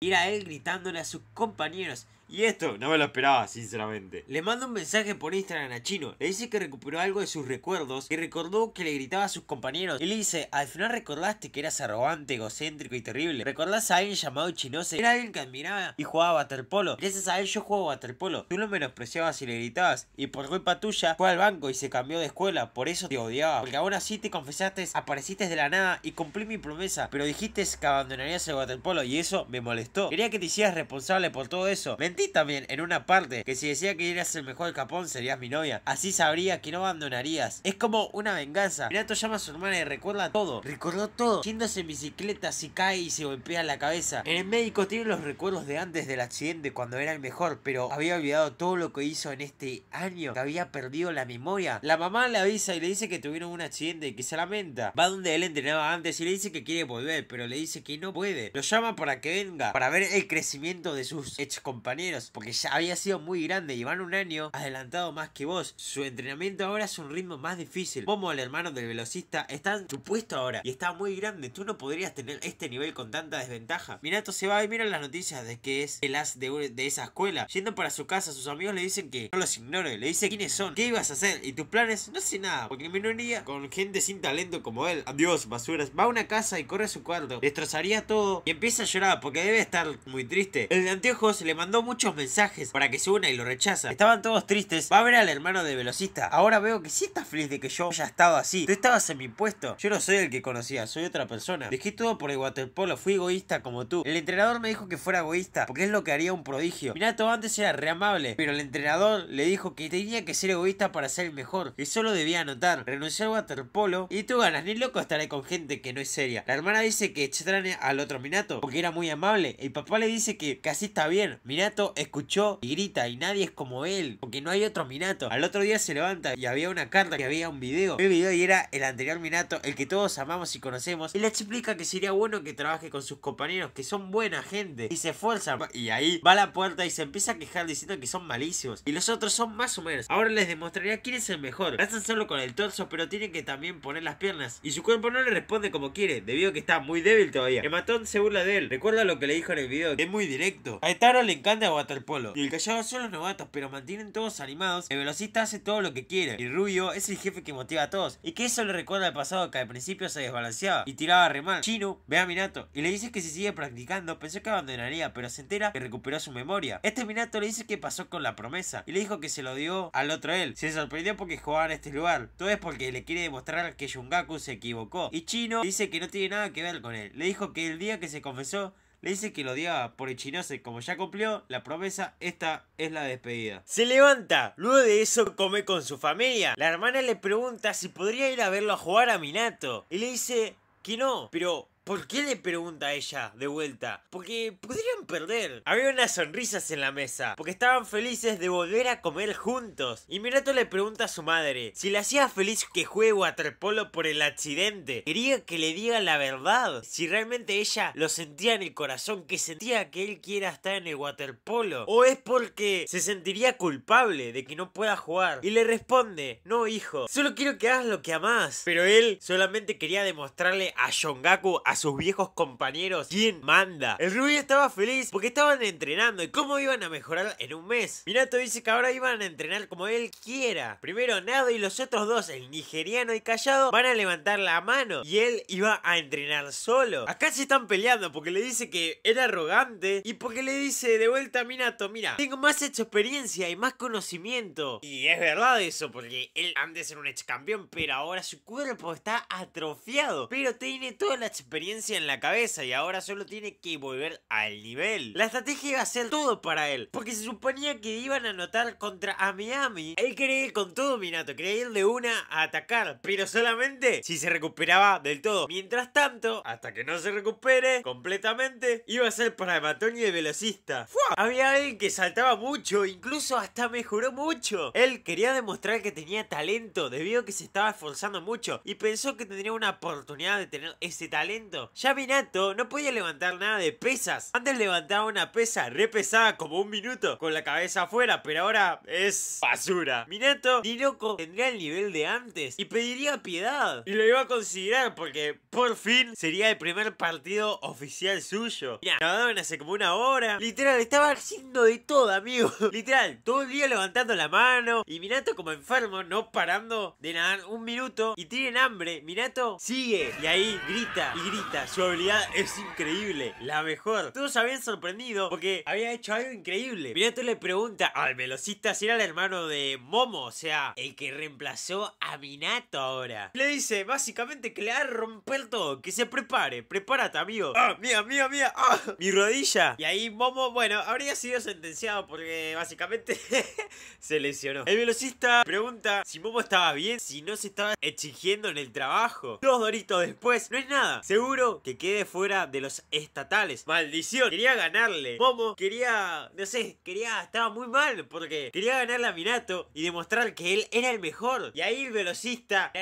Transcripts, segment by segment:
ir a él gritándole a sus compañeros y esto no me lo esperaba, sinceramente. Le manda un mensaje por Instagram a Chino. Le dice que recuperó algo de sus recuerdos y recordó que le gritaba a sus compañeros. Y le dice, al final recordaste que eras arrogante, egocéntrico y terrible. ¿Recordás a alguien llamado Chinose? Era alguien que admiraba y jugaba a waterpolo. Gracias a él yo juego waterpolo. Tú lo menospreciabas y le gritabas. Y por culpa tuya fue al banco y se cambió de escuela. Por eso te odiaba. Porque ahora sí te confesaste, apareciste de la nada y cumplí mi promesa. Pero dijiste que abandonarías el waterpolo y eso me molestó. Quería que te hicieras responsable por todo eso también en una parte que si decía que eras el mejor capón serías mi novia. Así sabría que no abandonarías. Es como una venganza. Minato llama a su hermana y recuerda todo. Recordó todo. Yéndose en bicicleta, si cae y se golpea la cabeza. En el médico tiene los recuerdos de antes del accidente cuando era el mejor, pero había olvidado todo lo que hizo en este año. Que había perdido la memoria. La mamá le avisa y le dice que tuvieron un accidente y que se lamenta. Va donde él entrenaba antes y le dice que quiere volver, pero le dice que no puede. Lo llama para que venga, para ver el crecimiento de sus ex compañeros porque ya había sido muy grande, y van un año adelantado más que vos. Su entrenamiento ahora es un ritmo más difícil. como el hermano del velocista, está en tu puesto ahora y está muy grande. Tú no podrías tener este nivel con tanta desventaja. Minato se va y mira las noticias de que es el as de, esa escuela. Yendo para su casa, sus amigos le dicen que no los ignore, le dice quiénes son, qué ibas a hacer y tus planes. No sé nada, porque en minoría con gente sin talento como él. Adiós, basuras. Va a una casa y corre a su cuarto, destrozaría todo y empieza a llorar porque debe estar muy triste. El de anteojos le mandó mucho muchos mensajes para que se una y lo rechaza. Estaban todos tristes. Va a ver al hermano de velocista. Ahora veo que sí estás feliz de que yo haya estado así. Tú estabas en mi puesto. Yo no soy el que conocía, soy otra persona. Dejé todo por el waterpolo, fui egoísta como tú. El entrenador me dijo que fuera egoísta, porque es lo que haría un prodigio. Minato antes era re amable, pero el entrenador le dijo que tenía que ser egoísta para ser el mejor. Y solo debía anotar, Renuncié al waterpolo. Y tú ganas, ni loco estaré con gente que no es seria. La hermana dice que chetrane al otro Minato, porque era muy amable. El papá le dice que casi está bien. Minato escuchó y grita y nadie es como él, porque no hay otro Minato. Al otro día se levanta y había una carta, que había un video, el video y era el anterior Minato, el que todos amamos y conocemos. Y le explica que sería bueno que trabaje con sus compañeros, que son buena gente y se esfuerza Y ahí va a la puerta y se empieza a quejar diciendo que son malísimos y los otros son más o menos. Ahora les demostraría quién es el mejor. Lanzan solo con el torso, pero tienen que también poner las piernas y su cuerpo no le responde como quiere, debido a que está muy débil todavía. El matón se burla de él. Recuerda lo que le dijo en el video, que es muy directo. A le encanta polo Y el callado son los novatos, pero mantienen todos animados. El velocista hace todo lo que quiere. Y Rubio es el jefe que motiva a todos. Y que eso le recuerda al pasado que al principio se desbalanceaba y tiraba re mal. Chino ve a Minato y le dice que si sigue practicando, pensó que abandonaría, pero se entera que recuperó su memoria. Este Minato le dice que pasó con la promesa y le dijo que se lo dio al otro él. Se sorprendió porque jugaba en este lugar. Todo es porque le quiere demostrar que Shungaku se equivocó. Y Chino dice que no tiene nada que ver con él. Le dijo que el día que se confesó le dice que lo odiaba por chinose Como ya cumplió la promesa, esta es la despedida. Se levanta. Luego de eso come con su familia. La hermana le pregunta si podría ir a verlo a jugar a Minato. Y le dice que no, pero ¿Por qué le pregunta a ella de vuelta? Porque podrían perder. Había unas sonrisas en la mesa, porque estaban felices de volver a comer juntos. Y Mirato le pregunta a su madre si le hacía feliz que juegue waterpolo por el accidente. Quería que le diga la verdad, si realmente ella lo sentía en el corazón, que sentía que él quiera estar en el waterpolo. O es porque se sentiría culpable de que no pueda jugar. Y le responde, no hijo, solo quiero que hagas lo que amas. Pero él solamente quería demostrarle a Shongaku a sus viejos compañeros quién manda. El Rubí estaba feliz porque estaban entrenando y cómo iban a mejorar en un mes. Minato dice que ahora iban a entrenar como él quiera. Primero Nado y los otros dos, el nigeriano y Callado, van a levantar la mano y él iba a entrenar solo. Acá se están peleando porque le dice que era arrogante y porque le dice de vuelta a Minato, mira, tengo más experiencia y más conocimiento. Y es verdad eso porque él antes era un ex campeón, pero ahora su cuerpo está atrofiado, pero tiene toda la experiencia en la cabeza y ahora solo tiene que volver al nivel. La estrategia iba a ser todo para él, porque se suponía que iban a anotar contra a Miami. Él quería ir con todo Minato, quería ir de una a atacar, pero solamente si se recuperaba del todo. Mientras tanto, hasta que no se recupere completamente, iba a ser para el matón velocista. Había alguien que saltaba mucho, incluso hasta mejoró mucho. Él quería demostrar que tenía talento debido a que se estaba esforzando mucho y pensó que tendría una oportunidad de tener ese talento ya Minato no podía levantar nada de pesas. Antes levantaba una pesa re pesada como un minuto con la cabeza afuera, pero ahora es basura. Minato ni loco tendría el nivel de antes y pediría piedad. Y lo iba a considerar porque por fin sería el primer partido oficial suyo. Mira, nadaban hace como una hora. Literal, estaba haciendo de todo, amigo. Literal, todo el día levantando la mano y Minato como enfermo, no parando de nadar un minuto y tienen hambre. Minato sigue y ahí grita y grita su habilidad es increíble, la mejor. Todos habían sorprendido porque había hecho algo increíble. Minato le pregunta al velocista si era el hermano de Momo, o sea, el que reemplazó a Minato ahora. Le dice básicamente que le va a romper todo, que se prepare, prepárate amigo. ¡Ah, mía, mía, mía! Ah, ¡Mi rodilla! Y ahí Momo, bueno, habría sido sentenciado porque básicamente se lesionó. El velocista pregunta si Momo estaba bien, si no se estaba exigiendo en el trabajo. Dos doritos después, no es nada. Seguro que quede fuera de los estatales. Maldición, quería ganarle. Momo quería, no sé, quería, estaba muy mal porque quería ganarle a Minato y demostrar que él era el mejor. Y ahí el velocista,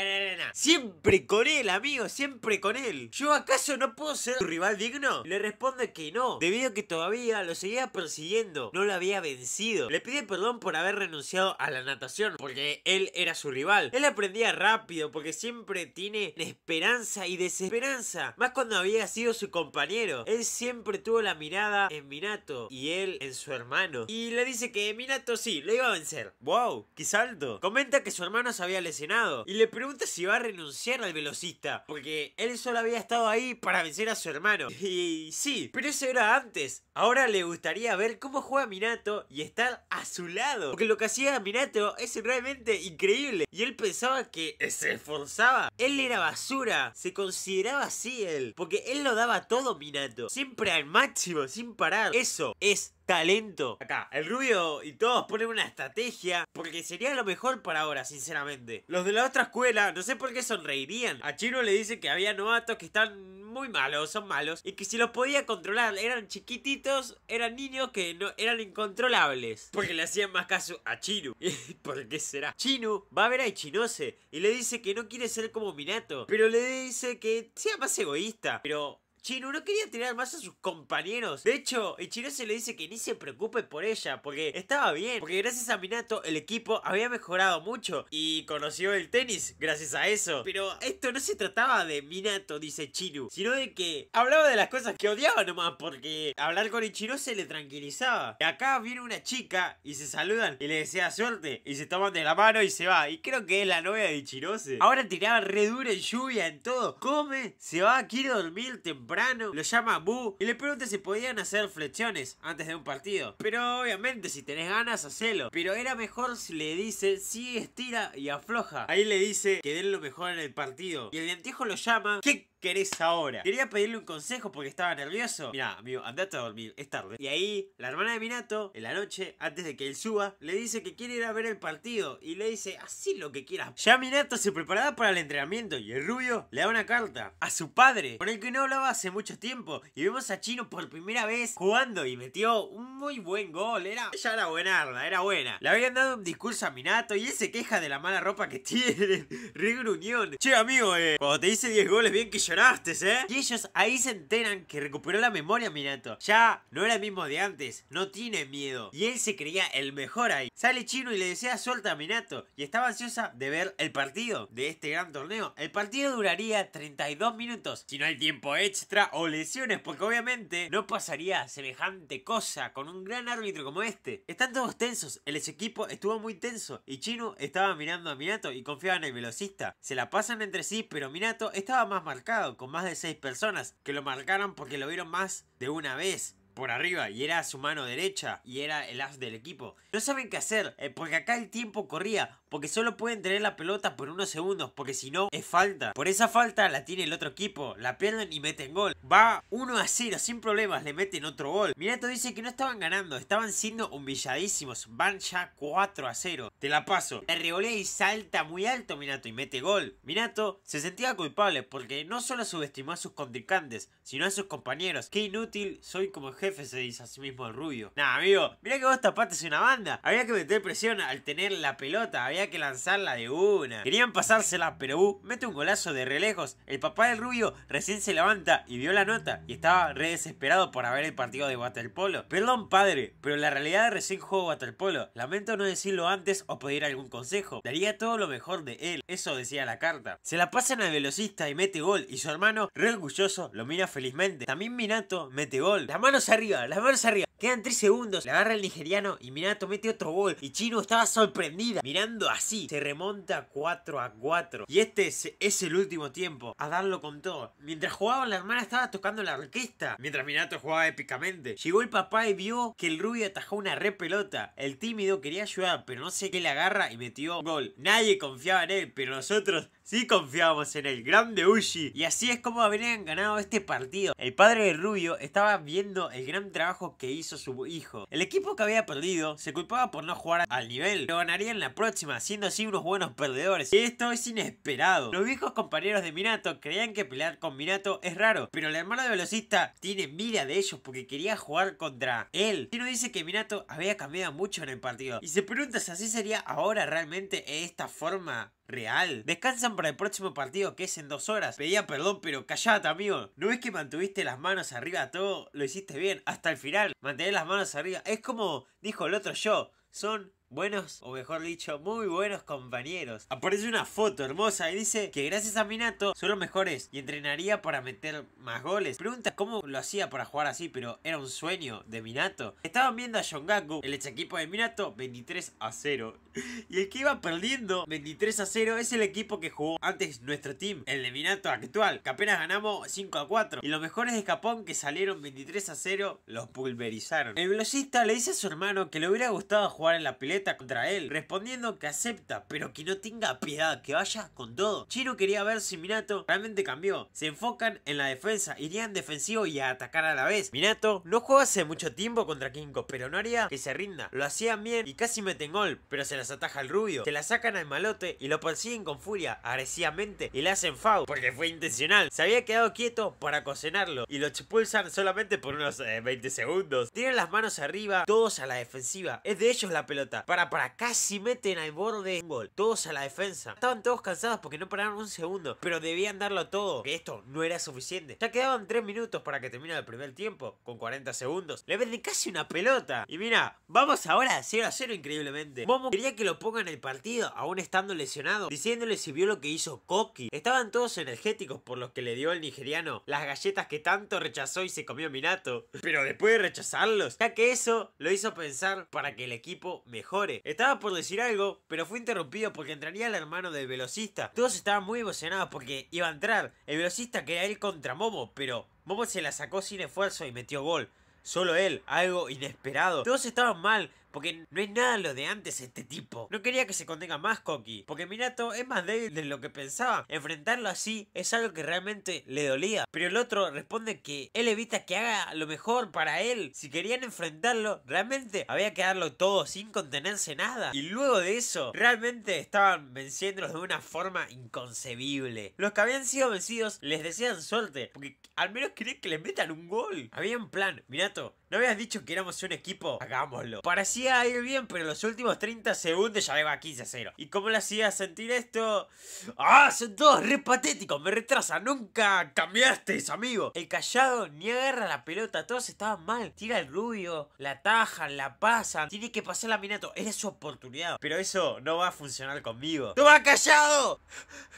siempre con él, amigo, siempre con él. ¿Yo acaso no puedo ser tu rival digno? Le responde que no, debido a que todavía lo seguía persiguiendo, no lo había vencido. Le pide perdón por haber renunciado a la natación porque él era su rival. Él aprendía rápido porque siempre tiene esperanza y desesperanza más cuando había sido su compañero. Él siempre tuvo la mirada en Minato y él en su hermano. Y le dice que Minato sí, le iba a vencer. ¡Wow! ¡Qué salto! Comenta que su hermano se había lesionado y le pregunta si va a renunciar al velocista. Porque él solo había estado ahí para vencer a su hermano. Y sí, pero eso era antes. Ahora le gustaría ver cómo juega Minato y estar a su lado. Porque lo que hacía Minato es realmente increíble. Y él pensaba que se esforzaba. Él era basura. Se consideraba así porque él lo daba todo, Minato. Siempre al máximo, sin parar. Eso es talento. Acá, el rubio y todos ponen una estrategia porque sería lo mejor para ahora, sinceramente. Los de la otra escuela, no sé por qué sonreirían. A Chino le dice que había novatos que están muy malos, son malos, y que si los podía controlar, eran chiquititos, eran niños que no eran incontrolables, porque le hacían más caso a Chino. ¿Por qué será? Chino va a ver a Ichinose y le dice que no quiere ser como Minato, pero le dice que sea más egoísta, pero Chinu no quería tirar más a sus compañeros. De hecho, Ichiro se le dice que ni se preocupe por ella, porque estaba bien, porque gracias a Minato el equipo había mejorado mucho y conoció el tenis gracias a eso. Pero esto no se trataba de Minato, dice Chinu sino de que hablaba de las cosas que odiaba nomás, porque hablar con Ichiro se le tranquilizaba. Y acá viene una chica y se saludan y le desea suerte y se toman de la mano y se va. Y creo que es la novia de Ichirose. Ahora tiraba re duro en lluvia, en todo. Come, se va, quiere dormir temprano lo llama Bu y le pregunta si podían hacer flexiones antes de un partido. Pero obviamente si tenés ganas, hacelo. Pero era mejor si le dice, si estira y afloja. Ahí le dice que den lo mejor en el partido. Y el lentejo lo llama, ¿qué querés ahora? Quería pedirle un consejo porque estaba nervioso. Mirá, amigo, andate a dormir, es tarde. Y ahí, la hermana de Minato, en la noche, antes de que él suba, le dice que quiere ir a ver el partido. Y le dice, así lo que quieras. Ya Minato se preparaba para el entrenamiento y el rubio le da una carta a su padre, con el que no hablaba hace mucho tiempo. Y vemos a Chino por primera vez jugando y metió un muy buen gol. Era, ella era buena era buena. Le habían dado un discurso a Minato y él se queja de la mala ropa que tiene, Re gruñón. Che, amigo, eh, cuando te dice 10 goles, bien que yo ¿eh? Y ellos ahí se enteran que recuperó la memoria Minato. Ya no era el mismo de antes, no tiene miedo. Y él se creía el mejor ahí. Sale Chino y le desea suelta a Minato. Y estaba ansiosa de ver el partido de este gran torneo. El partido duraría 32 minutos. Si no hay tiempo extra o lesiones, porque obviamente no pasaría semejante cosa con un gran árbitro como este. Están todos tensos. El equipo estuvo muy tenso. Y Chino estaba mirando a Minato y confiaba en el velocista. Se la pasan entre sí, pero Minato estaba más marcado con más de 6 personas que lo marcaron porque lo vieron más de una vez por arriba y era su mano derecha y era el as del equipo. No saben qué hacer eh, porque acá el tiempo corría porque solo pueden tener la pelota por unos segundos porque si no es falta. Por esa falta la tiene el otro equipo, la pierden y meten gol. Va 1 a 0 sin problemas, le meten otro gol. Minato dice que no estaban ganando, estaban siendo humilladísimos. Van ya 4 a 0. Te la paso. La revolea y salta muy alto Minato y mete gol. Minato se sentía culpable porque no solo subestimó a sus contrincantes, sino a sus compañeros. Qué inútil soy como ejemplo jefe, se dice a sí mismo el rubio. Nah, amigo, mirá que vos tapaste una banda. Había que meter presión al tener la pelota, había que lanzarla de una. Querían pasársela, pero uh, mete un golazo de re lejos. El papá del rubio recién se levanta y vio la nota y estaba re desesperado por haber el partido de waterpolo. Perdón, padre, pero la realidad recién juego waterpolo. Lamento no decirlo antes o pedir algún consejo. Daría todo lo mejor de él. Eso decía la carta. Se la pasan al velocista y mete gol y su hermano, re orgulloso, lo mira felizmente. También Minato mete gol. La mano se arriba, las manos arriba. Quedan 3 segundos, le agarra el nigeriano y Minato mete otro gol. Y Chino estaba sorprendida, mirando así. Se remonta 4 a 4. Y este es, el último tiempo, a darlo con todo. Mientras jugaban, la hermana estaba tocando la orquesta. Mientras Minato jugaba épicamente. Llegó el papá y vio que el rubio atajó una re pelota. El tímido quería ayudar, pero no sé qué le agarra y metió gol. Nadie confiaba en él, pero nosotros Sí confiamos en el grande Ushi. Y así es como habrían ganado este partido. El padre de Rubio estaba viendo el gran trabajo que hizo su hijo. El equipo que había perdido se culpaba por no jugar al nivel. Lo en la próxima, siendo así unos buenos perdedores. Y esto es inesperado. Los viejos compañeros de Minato creían que pelear con Minato es raro. Pero la hermano de velocista tiene mira de ellos porque quería jugar contra él. no dice que Minato había cambiado mucho en el partido. Y se pregunta si así sería ahora realmente esta forma real. Descansan para el próximo partido que es en dos horas. Pedía perdón, pero callate, amigo. ¿No ves que mantuviste las manos arriba todo? Lo hiciste bien hasta el final. Mantener las manos arriba. Es como dijo el otro yo. Son buenos, o mejor dicho, muy buenos compañeros. Aparece una foto hermosa y dice que gracias a Minato son los mejores y entrenaría para meter más goles. Pregunta cómo lo hacía para jugar así, pero era un sueño de Minato. Estaban viendo a Shongaku, el equipo de Minato, 23 a 0. Y el que iba perdiendo 23 a 0 es el equipo que jugó antes nuestro team, el de Minato actual, que apenas ganamos 5 a 4. Y los mejores de Japón que salieron 23 a 0 los pulverizaron. El velocista le dice a su hermano que le hubiera gustado jugar en la pileta contra él, respondiendo que acepta, pero que no tenga piedad, que vaya con todo. Chino quería ver si Minato realmente cambió. Se enfocan en la defensa, irían defensivo y a atacar a la vez. Minato no juega hace mucho tiempo contra Kinko, pero no haría que se rinda. Lo hacían bien y casi meten gol, pero se las ataja el rubio. Se la sacan al malote y lo persiguen con furia, agresivamente, y le hacen foul, porque fue intencional. Se había quedado quieto para cocinarlo y lo expulsan solamente por unos 20 eh, segundos. Tienen las manos arriba, todos a la defensiva. Es de ellos la pelota para, para, casi meten al borde un gol. Todos a la defensa. Estaban todos cansados porque no pararon un segundo, pero debían darlo todo. Que esto no era suficiente. Ya quedaban 3 minutos para que termine el primer tiempo, con 40 segundos. Le venden casi una pelota. Y mira, vamos ahora a 0 a 0 increíblemente. Momo quería que lo pongan en el partido, aún estando lesionado, diciéndole si vio lo que hizo Koki. Estaban todos energéticos por los que le dio el nigeriano las galletas que tanto rechazó y se comió Minato. Pero después de rechazarlos, ya que eso lo hizo pensar para que el equipo mejor estaba por decir algo, pero fue interrumpido porque entraría el hermano del velocista. Todos estaban muy emocionados porque iba a entrar. El velocista quería ir contra Momo, pero Momo se la sacó sin esfuerzo y metió gol. Solo él, algo inesperado. Todos estaban mal, porque no es nada lo de antes este tipo. No quería que se contenga más Koki. Porque Minato es más débil de lo que pensaba. Enfrentarlo así es algo que realmente le dolía. Pero el otro responde que él evita que haga lo mejor para él. Si querían enfrentarlo, realmente había que darlo todo sin contenerse nada. Y luego de eso, realmente estaban venciéndolos de una forma inconcebible. Los que habían sido vencidos les decían suerte. Porque al menos querían que le metan un gol. Había un plan. Minato, ¿No habías dicho que éramos un equipo? Hagámoslo. Parecía ir bien, pero los últimos 30 segundos ya iba 15 a 0. ¿Y cómo le hacía sentir esto? ¡Ah! Son todos re patéticos, me retrasa Nunca cambiaste, amigo. El callado ni agarra la pelota, todos estaban mal. Tira el rubio, la taja la pasan. Tiene que pasar la minato. Era su oportunidad. Pero eso no va a funcionar conmigo. va callado!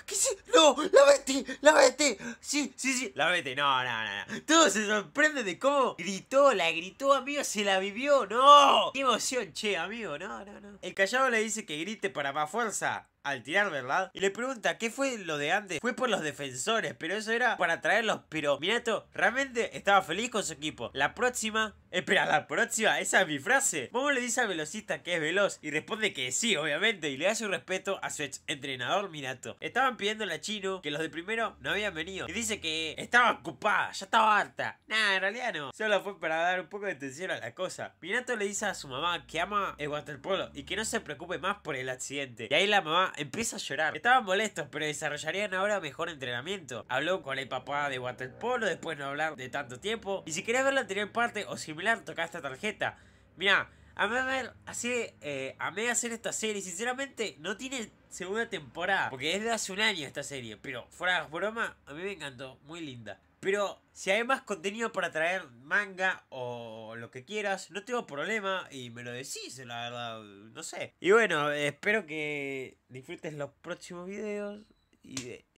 ¿Qué sí? ¡No! ¡La vete! ¡La vete! Sí, sí, sí. La vete. No, no, no, no. Todos se sorprende de cómo gritó la grita y tu amigo, se la vivió. ¡No! ¡Qué emoción, che, amigo! No, no, no. El callado le dice que grite para más fuerza al tirar, ¿verdad? Y le pregunta, ¿qué fue lo de antes? Fue por los defensores, pero eso era para traerlos. Pero Minato realmente estaba feliz con su equipo. La próxima... Espera, la próxima, esa es mi frase. Momo le dice al velocista que es veloz y responde que sí, obviamente, y le hace un respeto a su ex entrenador Minato. Estaban pidiendo a Chino que los de primero no habían venido. Y dice que estaba ocupada, ya estaba harta. Nah, en realidad no. Solo fue para dar un poco de tensión a la cosa. Minato le dice a su mamá que ama el waterpolo y que no se preocupe más por el accidente. Y ahí la mamá empieza a llorar. Estaban molestos, pero desarrollarían ahora mejor entrenamiento. Habló con el papá de waterpolo después de no hablar de tanto tiempo. Y si querés ver la anterior parte o similar, toca esta tarjeta. Mira, eh, amé ver, así, hacer esta serie. Sinceramente, no tiene segunda temporada. Porque es de hace un año esta serie. Pero fuera de broma, a mí me encantó. Muy linda. Pero si hay más contenido para traer manga o lo que quieras, no tengo problema y me lo decís, la verdad, no sé. Y bueno, espero que disfrutes los próximos videos y de